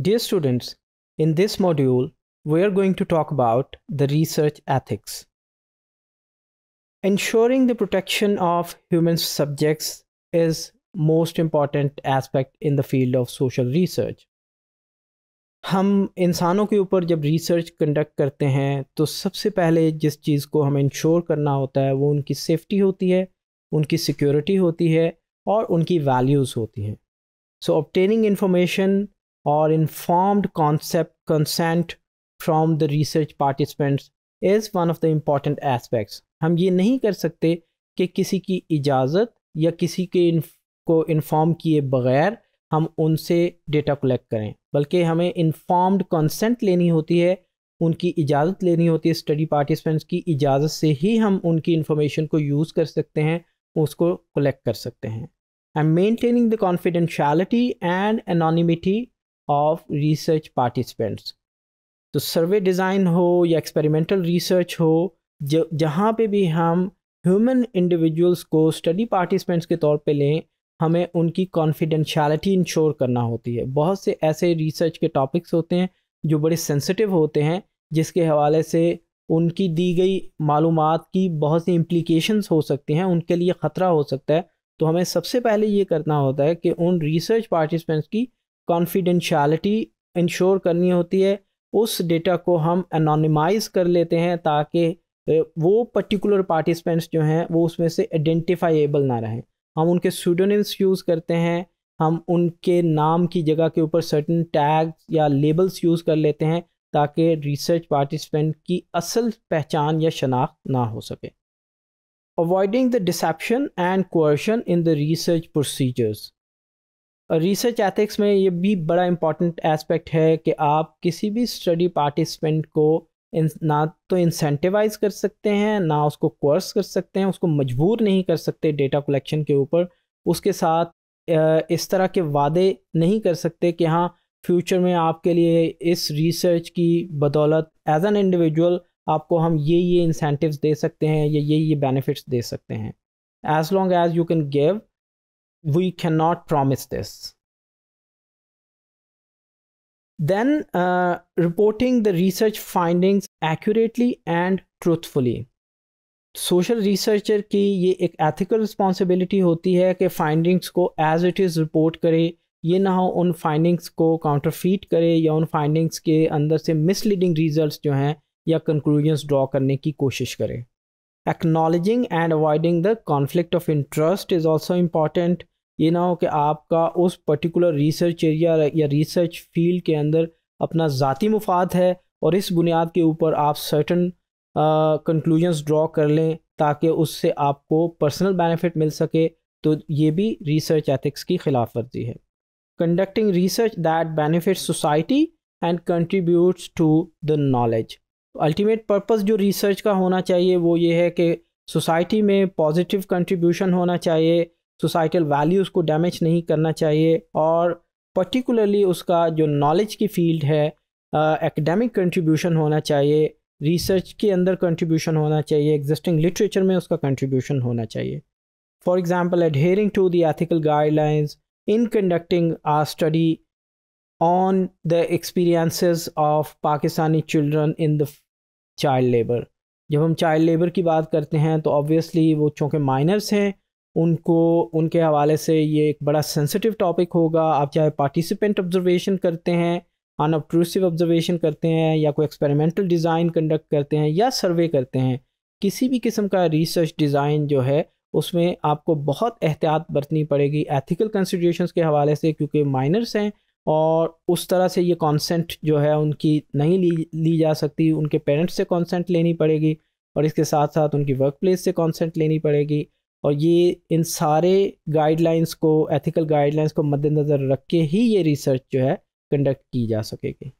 Dear students, in this module, we are going to talk about the research ethics. Ensuring the protection of human subjects is most important aspect in the field of social research. हम इंसानों के ऊपर जब research conduct करते हैं तो सबसे पहले जिस चीज़ को हमें इंश्योर करना होता है वो उनकी सेफ्टी होती है उनकी सिक्योरिटी होती है और उनकी वैल्यूज़ होती हैं so obtaining information or informed concept consent from the research participants is one of the important aspects हम ये नहीं कर सकते कि किसी की इजाज़त या किसी के को इन्फॉर्म किए बगैर हम उनसे डेटा कलेक्ट करें बल्कि हमें इन्फॉर्म्ड कंसेंट लेनी होती है उनकी इजाज़त लेनी होती है स्टडी पार्टिसिपेंट्स की इजाज़त से ही हम उनकी इन्फॉर्मेशन को यूज़ कर सकते हैं उसको कलेक्ट कर सकते हैं and maintaining the confidentiality and anonymity of research participants तो सर्वे डिज़ाइन हो या एक्सपेरिमेंटल रिसर्च हो जहाँ पे भी हम ह्यूमन इंडिविजुअल्स को स्टडी पार्टिसिपेंट्स के तौर पे लें हमें उनकी कॉन्फिडेंशलिटी इंश्योर करना होती है बहुत से ऐसे रिसर्च के टॉपिक्स होते हैं जो बड़े सेंसिटिव होते हैं जिसके हवाले से उनकी दी गई मालूम की बहुत सी इम्प्लीकेशन हो सकती हैं उनके लिए ख़तरा हो सकता है तो हमें सबसे पहले ये करना होता है कि उन रिसर्च पार्टिसिपेंट्स की कॉन्फिडेंशलिटी इंश्योर करनी होती है उस डेटा को हम अनोनिमाइज़ कर लेते हैं ताकि वो पर्टिकुलर पार्टिसिपेंट्स जो हैं वो उसमें से आइडेंटिफाइबल ना रहें हम उनके स्टूडोनिम्स यूज़ करते हैं हम उनके नाम की जगह के ऊपर सर्टन टैग्स या लेबल्स यूज़ कर लेते हैं ताकि रिसर्च पार्टिसिपेंट की असल पहचान या शनाख्त ना हो सके avoiding the deception and coercion in the research procedures research ethics में ये भी बड़ा इम्पॉर्टेंट एस्पेक्ट है कि आप किसी भी स्टडी पार्टिसिपेंट को ना तो इंसेंटिवाइज कर सकते हैं ना उसको कोर्स कर सकते हैं उसको मजबूर नहीं कर सकते डेटा कलेक्शन के ऊपर उसके साथ इस तरह के वादे नहीं कर सकते कि हाँ फ्यूचर में आपके लिए इस रिसर्च की बदौलत एज एन इंडिविजुअल आपको हम ये ये इंसेंटिव्स दे सकते हैं या ये ये बेनिफिट्स दे सकते हैं as long as you can give we cannot promise this. Then uh, reporting the research findings accurately and truthfully. Social researcher की ये एक एथिकल रिस्पॉन्सिबिलिटी होती है कि फाइंडिंग्स को एज इट इज़ रिपोर्ट करे ये ना हो उन फाइंडिंग्स को काउंटरफीट करे या उन फाइंडिंग्स के अंदर से मिसलीडिंग रिजल्ट्स जो हैं या कंक्लूजन्स ड्रॉ करने की कोशिश करें acknowledging and avoiding the conflict of interest is also important ये ना हो कि आपका उस पर्टिकुलर रिसर्च एरिया या रिसर्च फील्ड के अंदर अपना ज़ाती मुफाद है और इस बुनियाद के ऊपर आप सर्टन कंक्लूजन्स ड्रॉ कर लें ताकि उससे आपको पर्सनल बेनिफिट मिल सके तो ये भी रिसर्च एथिक्स की खिलाफ वर्जी है conducting research that benefit society and contributes to the knowledge ultimate purpose जो रिसर्च का होना चाहिए वो ये है कि सोसाइटी में पॉजिटिव कंट्रीब्यूशन होना चाहिए सोसाइटल वैल्यूज़ को डैमेज नहीं करना चाहिए और पर्टिकुलरली उसका जो नॉलेज की फील्ड है एकेडमिक कंट्रीब्यूशन होना चाहिए रिसर्च के अंदर कंट्रीब्यूशन होना चाहिए एग्जिस्टिंग लिटरेचर में उसका कंट्रीब्यूशन होना चाहिए for example adhering to the ethical guidelines in conducting our study on the experiences of Pakistani children in the child labour जब हम चाइल्ड लेबर की बात करते हैं तो ऑब्वियसली वो चूँकि माइनर्स हैं उनको उनके हवाले से ये एक बड़ा सेंसिटिव टॉपिक होगा आप चाहे पार्टिसिपेंट ऑब्जर्वेशन करते हैं अनऑब्ट्रूसिव ऑब्जर्वेशन करते हैं या कोई एक्सपेरिमेंटल डिज़ाइन कंडक्ट करते हैं या सर्वे करते हैं किसी भी किस्म का रिसर्च डिज़ाइन जो है उसमें आपको बहुत एहतियात बरतनी पड़ेगी एथिकल कंसिड्रेशन के हवाले से क्योंकि माइनर्स हैं और उस तरह से ये कॉन्सेंट जो है उनकी नहीं ली ली जा सकती उनके पेरेंट्स से कॉन्सेंट लेनी पड़ेगी और इसके साथ साथ उनकी वर्क प्लेस से कॉन्सेंट लेनी पड़ेगी और ये इन सारे गाइडलाइंस को एथिकल गाइडलाइंस को मद्देनज़र रख के ही ये रिसर्च जो है कंडक्ट की जा सकेगी